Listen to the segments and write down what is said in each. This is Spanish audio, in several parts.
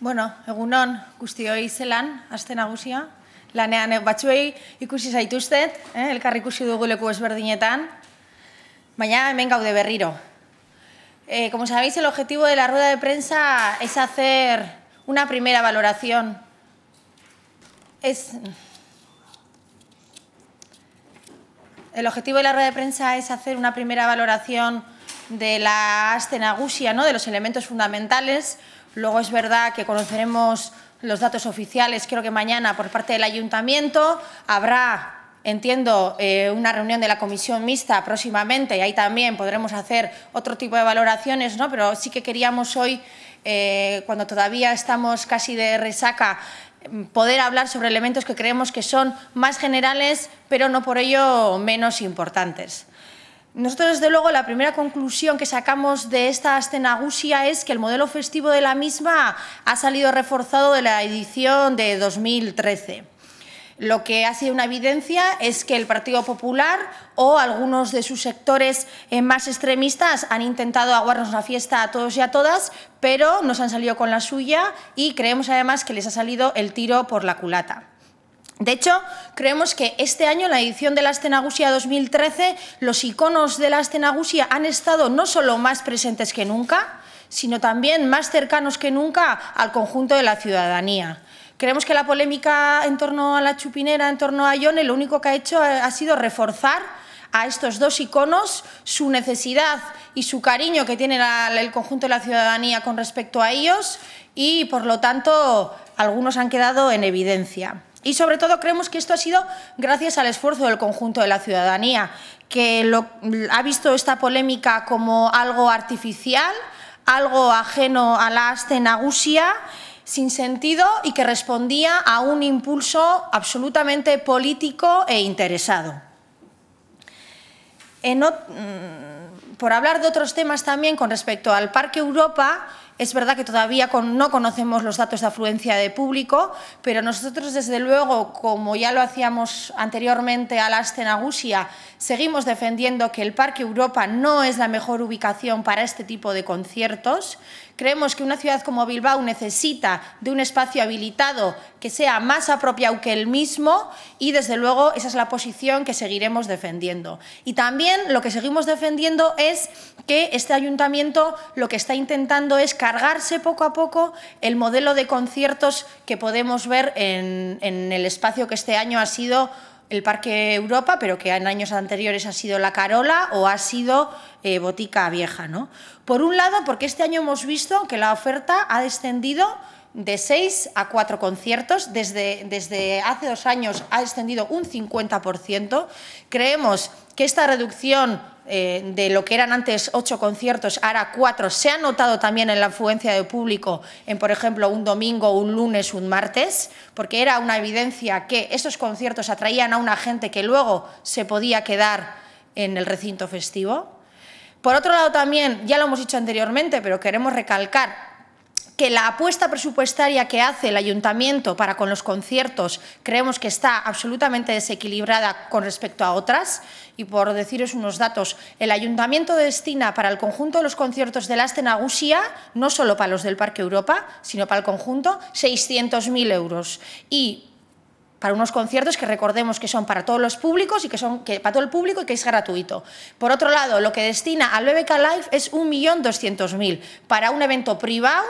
Bueno, egunon guztioi zelan, aste nagusia. Lanean eh, batzuei ikusi zaituztet, eh, elkar ikusi dugu leku ezberdinetan, mañana hemen gaude berriro. Eh, como sabéis, el objetivo de la rueda de prensa es hacer una primera valoración. Es... El objetivo de la rueda de prensa es hacer una primera valoración de la astenagusia, ¿no? de los elementos fundamentales, Luego es verdad que conoceremos los datos oficiales, creo que mañana por parte del ayuntamiento. Habrá entiendo, eh, una reunión de la comisión mixta próximamente y ahí también podremos hacer otro tipo de valoraciones, ¿no? pero sí que queríamos hoy, eh, cuando todavía estamos casi de resaca, poder hablar sobre elementos que creemos que son más generales, pero no por ello menos importantes. Nosotros, desde luego, la primera conclusión que sacamos de esta escena gusia es que el modelo festivo de la misma ha salido reforzado de la edición de 2013. Lo que ha sido una evidencia es que el Partido Popular o algunos de sus sectores eh, más extremistas han intentado aguarnos la fiesta a todos y a todas, pero nos han salido con la suya y creemos además que les ha salido el tiro por la culata. De hecho, creemos que este año, en la edición de la Astenagusia 2013, los iconos de la Astenagusia han estado no solo más presentes que nunca, sino también más cercanos que nunca al conjunto de la ciudadanía. Creemos que la polémica en torno a la chupinera, en torno a Ione, lo único que ha hecho eh, ha sido reforzar a estos dos iconos su necesidad y su cariño que tienen el conjunto de la ciudadanía con respecto a ellos y, por lo tanto, algunos han quedado en evidencia. Y sobre todo creemos que esto ha sido gracias al esfuerzo del conjunto de la ciudadanía, que ha visto esta polémica como algo artificial, algo ajeno a la astenagusia, sin sentido y que respondía a un impulso absolutamente político e interesado. Mm, por hablar de otros temas también con respecto al Parque Europa, es verdad que todavía no conocemos los datos de afluencia de público, pero nosotros, desde luego, como ya lo hacíamos anteriormente a la gusia, seguimos defendiendo que el Parque Europa no es la mejor ubicación para este tipo de conciertos Creemos que una ciudad como Bilbao necesita de un espacio habilitado que sea más apropiado que el mismo y, desde luego, esa es la posición que seguiremos defendiendo. Y también lo que seguimos defendiendo es que este ayuntamiento lo que está intentando es cargarse poco a poco el modelo de conciertos que podemos ver en, en el espacio que este año ha sido el Parque Europa, pero que en años anteriores ha sido la Carola o ha sido eh, Botica Vieja. ¿no? Por un lado, porque este año hemos visto que la oferta ha descendido de seis a cuatro conciertos. Desde, desde, hace dos años ha descendido un 50%. Creemos que esta reducción eh, de lo que eran antes ocho conciertos, ahora cuatro. Se ha notado también en la afluencia de público en, por ejemplo, un domingo, un lunes, un martes, porque era una evidencia que esos conciertos atraían a una gente que luego se podía quedar en el recinto festivo. Por otro lado, también, ya lo hemos dicho anteriormente, pero queremos recalcar, que la apuesta presupuestaria que hace el ayuntamiento para con los conciertos creemos que está absolutamente desequilibrada con respecto a otras. Y por deciros unos datos, el ayuntamiento destina para el conjunto de los conciertos de la Astenagusia, no solo para los del Parque Europa, sino para el conjunto, 600.000 euros. Y para unos conciertos que recordemos que son para todos los públicos y que son que, para todo el público y que es gratuito. Por otro lado, lo que destina al BBK Live es 1.200.000 para un evento privado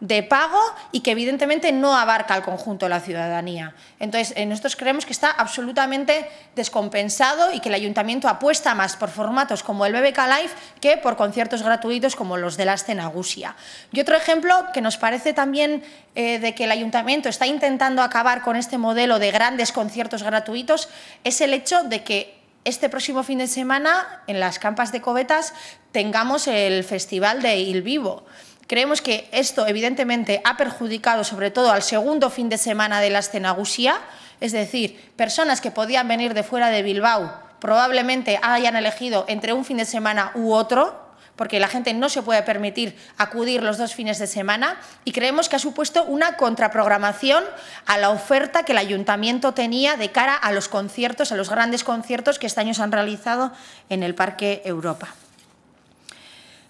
de pago y que evidentemente no abarca al conjunto de la ciudadanía. Entonces, eh, nosotros creemos que está absolutamente descompensado y que el ayuntamiento apuesta más por formatos como el BBK Live que por conciertos gratuitos como los de la Cenagusia. Y otro ejemplo que nos parece también eh, de que el ayuntamiento está intentando acabar con este modelo de grandes conciertos gratuitos es el hecho de que este próximo fin de semana en las campas de Cobetas tengamos el Festival de Il Vivo. Creemos que esto, evidentemente, ha perjudicado sobre todo al segundo fin de semana de la Gusia, es decir, personas que podían venir de fuera de Bilbao probablemente hayan elegido entre un fin de semana u otro, porque la gente no se puede permitir acudir los dos fines de semana y creemos que ha supuesto una contraprogramación a la oferta que el ayuntamiento tenía de cara a los conciertos, a los grandes conciertos que este año se han realizado en el Parque Europa.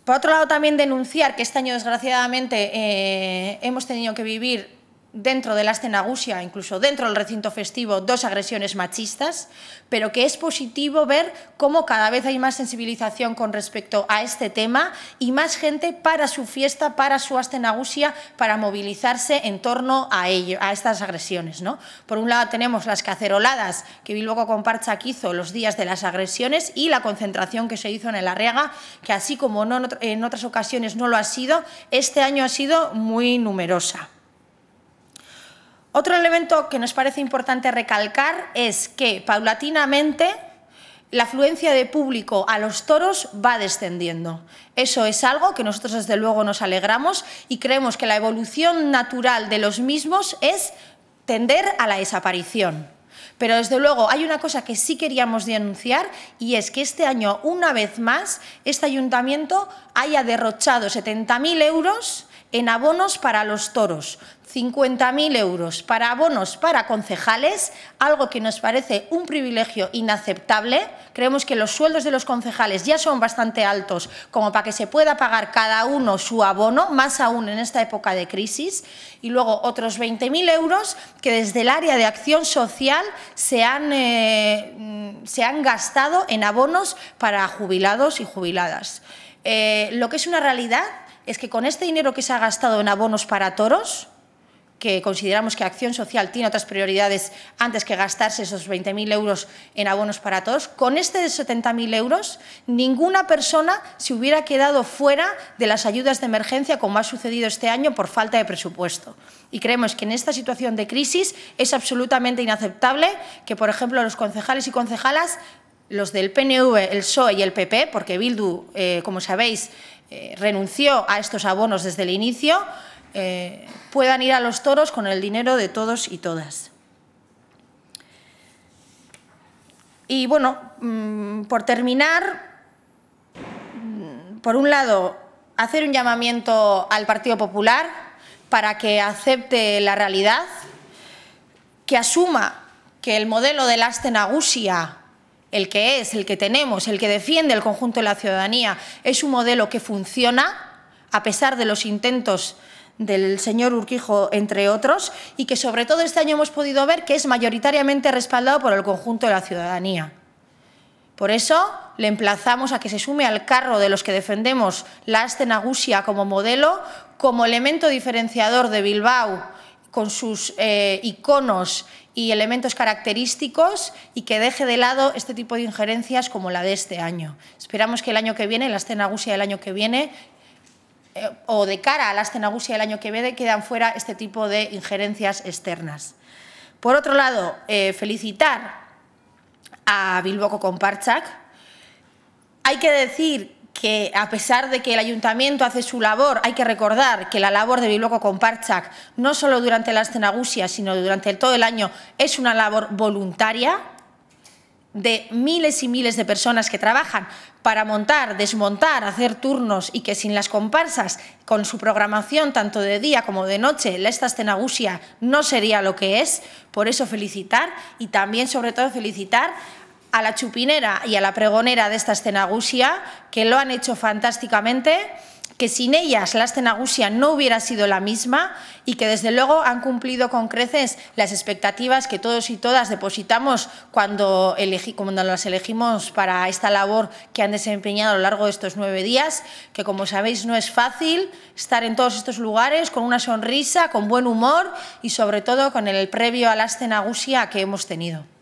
Por otro lado, también denunciar que este año, desgraciadamente, eh, hemos tenido que vivir dentro de la astenagusia, incluso dentro del recinto festivo, dos agresiones machistas, pero que es positivo ver cómo cada vez hay más sensibilización con respecto a este tema y más gente para su fiesta, para su astenagusia... para movilizarse en torno a ello, a estas agresiones. ¿no? Por un lado tenemos las caceroladas que vi luego con hizo los días de las agresiones y la concentración que se hizo en el Arriaga, que así como en otras ocasiones no lo ha sido, este año ha sido muy numerosa. Otro elemento que nos parece importante recalcar es que paulatinamente la afluencia de público a los toros va descendiendo. Eso es algo que nosotros desde luego nos alegramos y creemos que la evolución natural de los mismos es tender a la desaparición. Pero desde luego hay una cosa que sí queríamos denunciar y es que este año, una vez más, este ayuntamiento haya derrochado 70.000 euros en abonos para los toros, 50.000 euros para abonos para concejales, algo que nos parece un privilegio inaceptable. Creemos que los sueldos de los concejales ya son bastante altos como para que se pueda pagar cada uno su abono, más aún en esta época de crisis. Y luego otros 20.000 euros que desde el área de acción social se han, eh, mm, se han gastado en abonos para jubilados y jubiladas. Eh, lo que es una realidad es que con este dinero que se ha gastado en abonos para toros, que consideramos que Acción Social tiene otras prioridades antes que gastarse esos 20.000 euros en abonos para toros, con este de 70.000 euros ninguna persona se hubiera quedado fuera de las ayudas de emergencia como ha sucedido este año por falta de presupuesto. Y creemos que en esta situación de crisis es absolutamente inaceptable que, por ejemplo, los concejales y concejalas los del PNV, el PSOE y el PP, porque Bildu, eh, como sabéis, eh, renunció a estos abonos desde el inicio, eh, puedan ir a los toros con el dinero de todos y todas. Y bueno, mm, por terminar, mm, por un lado, hacer un llamamiento al Partido Popular para que acepte la realidad, que asuma que el modelo de la astenagusia el que es, el que tenemos, el que defiende el conjunto de la ciudadanía, es un modelo que funciona a pesar de los intentos del señor Urquijo, entre otros, y que sobre todo este año hemos podido ver que es mayoritariamente respaldado por el conjunto de la ciudadanía. Por eso le emplazamos a que se sume al carro de los que defendemos la Astenagusia como modelo, como elemento diferenciador de Bilbao, con sus eh, iconos y elementos característicos y que deje de lado este tipo de injerencias como la de este año. Esperamos que el año que viene, la gusia del año que viene, eh, o de cara a la gusia del año que viene, quedan fuera este tipo de injerencias externas. Por otro lado, eh, felicitar a con Comparchak. Hay que decir que a pesar de que el ayuntamiento hace su labor, hay que recordar que la labor de con Comparchac, no solo durante las gusia, sino durante todo el año, es una labor voluntaria de miles y miles de personas que trabajan para montar, desmontar, hacer turnos y que sin las comparsas, con su programación tanto de día como de noche, la esta gusia no sería lo que es. Por eso felicitar y también sobre todo felicitar a la chupinera y a la pregonera de esta escenagusia, que lo han hecho fantásticamente que sin ellas la Astenagusia no hubiera sido la misma y que desde luego han cumplido con creces las expectativas que todos y todas depositamos cuando, elegí, cuando las elegimos para esta labor que han desempeñado a lo largo de estos nueve días, que como sabéis no es fácil estar en todos estos lugares con una sonrisa, con buen humor y sobre todo con el previo a la Astenagusia que hemos tenido.